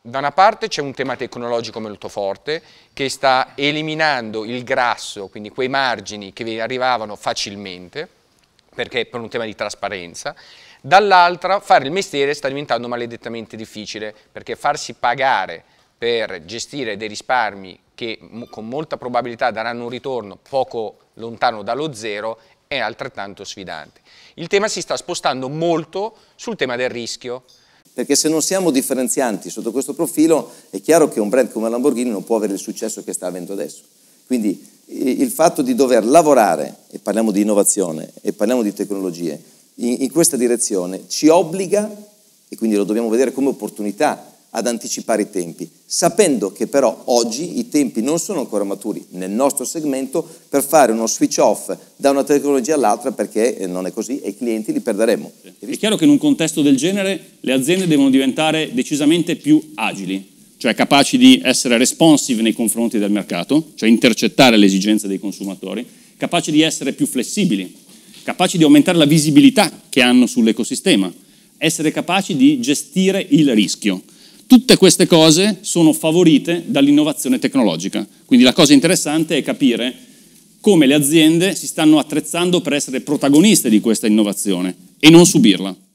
da una parte c'è un tema tecnologico molto forte che sta eliminando il grasso, quindi quei margini che arrivavano facilmente, perché per un tema di trasparenza, dall'altra fare il mestiere sta diventando maledettamente difficile, perché farsi pagare per gestire dei risparmi che con molta probabilità daranno un ritorno poco lontano dallo zero è altrettanto sfidante. Il tema si sta spostando molto sul tema del rischio, perché se non siamo differenzianti sotto questo profilo, è chiaro che un brand come Lamborghini non può avere il successo che sta avendo adesso. Quindi il fatto di dover lavorare, e parliamo di innovazione, e parliamo di tecnologie, in, in questa direzione ci obbliga, e quindi lo dobbiamo vedere come opportunità ad anticipare i tempi, sapendo che però oggi i tempi non sono ancora maturi nel nostro segmento per fare uno switch off da una tecnologia all'altra perché eh, non è così e i clienti li perderemo. È chiaro che in un contesto del genere le aziende devono diventare decisamente più agili, cioè capaci di essere responsive nei confronti del mercato, cioè intercettare le esigenze dei consumatori, capaci di essere più flessibili, capaci di aumentare la visibilità che hanno sull'ecosistema, essere capaci di gestire il rischio. Tutte queste cose sono favorite dall'innovazione tecnologica. Quindi la cosa interessante è capire come le aziende si stanno attrezzando per essere protagoniste di questa innovazione e non subirla.